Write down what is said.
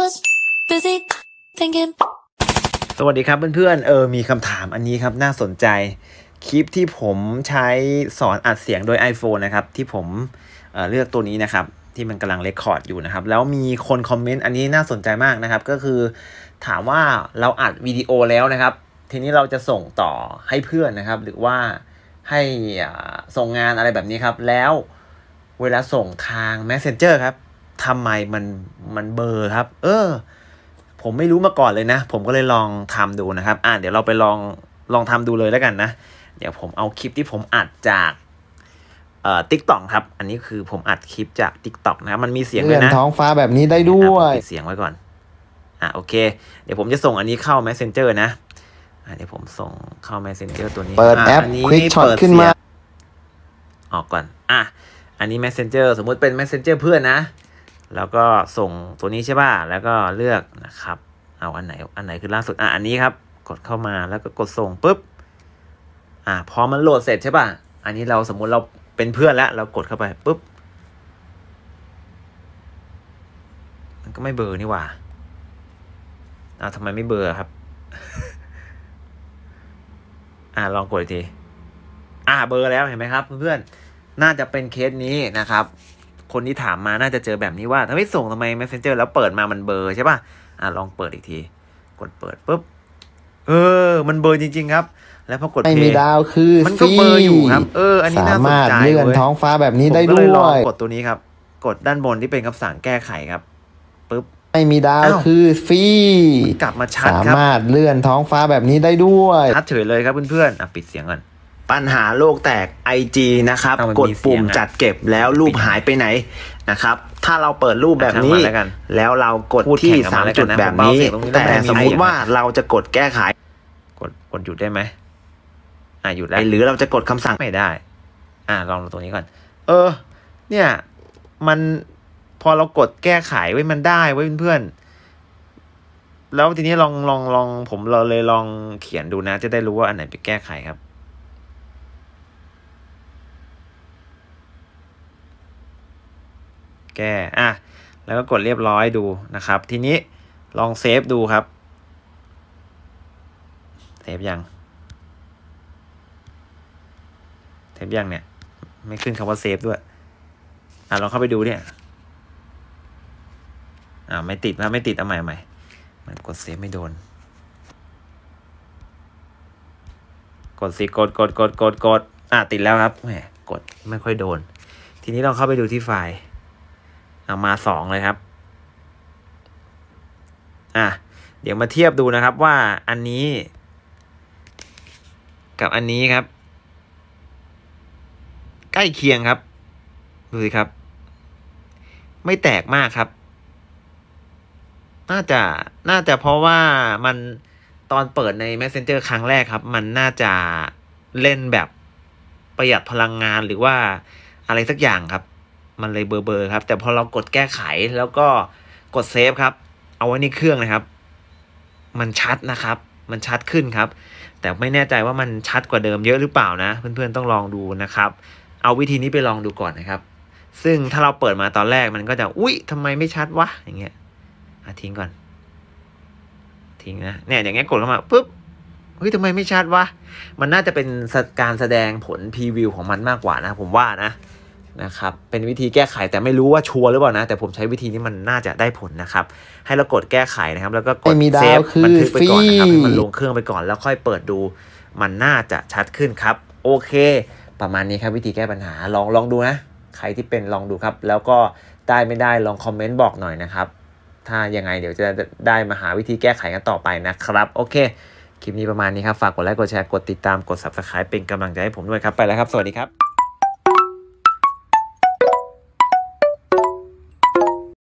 was busy thinking สวัสดีครับเพื่อนๆเออ มีคำถามอันนี้ครับน่าสนใจคลิปที่ผมใช้สอนอัดเสียงโดย iPhone นะครับที่ผมเเลือกตัวนี้นะครับที่มันกำลังเลคคอร์ดอยู่นะครับ แล้วมีคนคอมเมนต์อันนี้น่าสนใจมากนะครับ ก็คือถามว่าเราอัดวิดีโอแล้วนะครับ ทีนี้เราจะส่งต่อให้เพื่อนนะครับ หรือว่าให้ส่งงานอะไรแบบนี้ครับ แล้วเวลาส่งทาง Messenger ครับทำไมมันมันเบอร์ครับ เออ ผมไม่รู้มาก่อนเลยนะ ผมก็เลยลองทำดูนะครับอ่าเดี๋ยวเราไปลองลองทำดูเลยแล้วกันนะเดี๋ยวผมเอาคลิปที่ผมอัดจาก เอ่อทิกตอกครับ อันนี้คือผมอัดคลิปจากทิกตอกนะครับมันมีเสียงเลยนะท้องฟ้าแบบนี้ได้ด้วยปิดเสียงไว้ก่อนอ่ะโอเค เดี๋ยวผมจะส่งอันนี้เข้า messenger นะอ่ะเดี๋ยวผมส่งเข้า messenger ตัวนี้เปิดแอป้ค i ิกช็อตขึ้นมาออกก่อนอ่ะอันนี้ messenger สมมุติเป็น messenger เพื่อนนะแล้วก็ส่งตัวนี้ใช่ป่ะ แล้วก็เลือกนะครับ เอาอันไหน อันไหนคือล่าสุด อ่ะ อันนี้ครับ กดเข้ามาแล้วก็กดส่งปุ๊บ อ่ะพอมันโหลดเสร็จใช่ป่ะ อันนี้เราสมมุติเราเป็นเพื่อนแล้วเรากดเข้าไปปุ๊บมันก็ไม่เบอร์นี่หว่าอ่าทำไมไม่เบอร์ครับ อ่าลองกดอีกทีอ่าเบอร์แล้วเห็นไหมครับ เพื่อนๆน่าจะเป็นเคสนี้นะครับคนที่ถามมาน่าจะเจอแบบนี้ว่าทำไมส่งทำไม messenger แล้วเปิดมามันเบอร์ใช่ป่ะอ่ะ ลองเปิดอีกที กดเปิดปุ๊บ เออ มันเบอร์จริง ๆ ครับ แล้วพอกดไม่มีดาว คือมันก็เบอร์อยู่ครับเอออันนี้น่าสนใจเลยเลื่อนท้องฟ้าแบบนี้ได้ด้วย กดตัวนี้ครับ กดด้านบนที่เป็นคำสั่งแก้ไขครับปุ๊บ ไม่มีดาว คือฟรีกลับมาชัดครับสามารถเลื่อนท้องฟ้าแบบนี้ได้ด้วยชัดเฉยเลยครับเพื่อนๆอ่ะปิดเสียงก่อนปัญหาโลกแตก IG นะครับ กดปุ่มจัดเก็บแล้วรูปหายไปไหนนะครับ ถ้าเราเปิดรูปแบบนี้แล้วเรากดที่สามจุดแบบนี้แต่สมมติว่าเราจะกดแก้ไข กดกดหยุดได้ไหมอ่าหยุดได้หรือเราจะกดคำสั่งไม่ได้ อ่าลองตรงนี้ก่อนเออ เนี่ย มันพอเรากดแก้ไขไว้มันได้ไว้เพื่อนแล้วทีนี้ลองลองลอง ผมเราเลยลองเขียนดูนะ จะได้รู้ว่าอันไหนไปแก้ไขครับแก้อ่ะแล้วก็กดเรียบร้อยดูนะครับ ทีนี้ลองเซฟดูครับ เซฟยัง เซฟยังเนี่ยไม่ขึ้นคำว่าเซฟด้วย อ่ะลองเข้าไปดูเนี่ย อ่าไม่ติดนะไม่ติดเอาใหม่ใหม่มันกดเซฟไม่โดน กดสิกดกดกดกดกด อ่ะติดแล้วครับ แหม กดไม่ค่อยโดน ทีนี้ลองเข้าไปดูที่ไฟล์เอามาสองเลยครับ อ่ะ เดี๋ยวมาเทียบดูนะครับว่าอันนี้ กับอันนี้ครับ ใกล้เคียงครับดูสิครับ ไม่แตกมากครับ น่าจะน่าจะเพราะว่ามันตอนเปิดใน Messenger ครั้งแรกครับ มันน่าจะเล่นแบบประหยัดพลังงานหรือว่าอะไรสักอย่างครับมันเลยเบอร์เบอร์ครับ แต่พอเรากดแก้ไขแล้วก็กดเซฟครับ เอาไว้ในเครื่องนะครับ มันชัดนะครับ มันชัดขึ้นครับ แต่ไม่แน่ใจว่ามันชัดกว่าเดิมเยอะหรือเปล่านะ เพื่อนๆต้องลองดูนะครับ เอาวิธีนี้ไปลองดูก่อนนะครับ ซึ่งถ้าเราเปิดมาตอนแรกมันก็จะ อุ๊ย ทำไมไม่ชัดวะอย่างเงี้ยอทิ้งก่อน ทิ้งนะเนี่ยอย่างเงี้ยกดเข้ามาปุ๊บเฮ้ยทำไมไม่ชัดวะมันน่าจะเป็นการแสดงผลพรีวิวของมันมากกว่านะ ผมว่านะนะครับ เป็นวิธีแก้ไขแต่ไม่รู้ว่าชัวร์หรือเปล่านะ แต่ผมใช้วิธีนี้มันน่าจะได้ผลนะครับ ให้เรากดแก้ไขนะครับแล้วก็กดเซฟมันทึกไปก่อนนะครับให้มันลงเครื่องไปก่อนแล้วค่อยเปิดดู มันน่าจะชัดขึ้นครับ โอเค ประมาณนี้ครับ วิธีแก้ปัญหาลองลองดูนะใครที่เป็นลองดูครับ แล้วก็ได้ไม่ได้ลองคอมเมนต์บอกหน่อยนะครับ ถ้ายังไงเดี๋ยวจะได้มาหาวิธีแก้ไขกันต่อไปนะครับ โอเคคลิปนี้ประมาณนี้ครับฝากกดไลค์กดแชร์กดติดตามกด subscribe เป็นกำลังใจให้ผมด้วยครับไปแล้วครับสวัสดีครับ